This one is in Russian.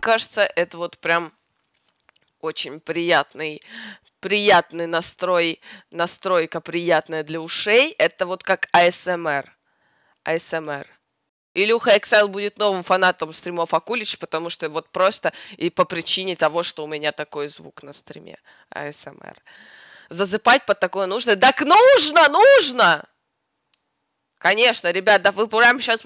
кажется, это вот прям очень приятный, приятный настрой, настройка приятная для ушей. Это вот как ASMR. ASMR. Илюха Эксайл будет новым фанатом стримов Акулич, потому что вот просто и по причине того, что у меня такой звук на стриме ASMR. Зазыпать под такое нужно. Так нужно, нужно! Конечно, ребят, да вы прямо сейчас...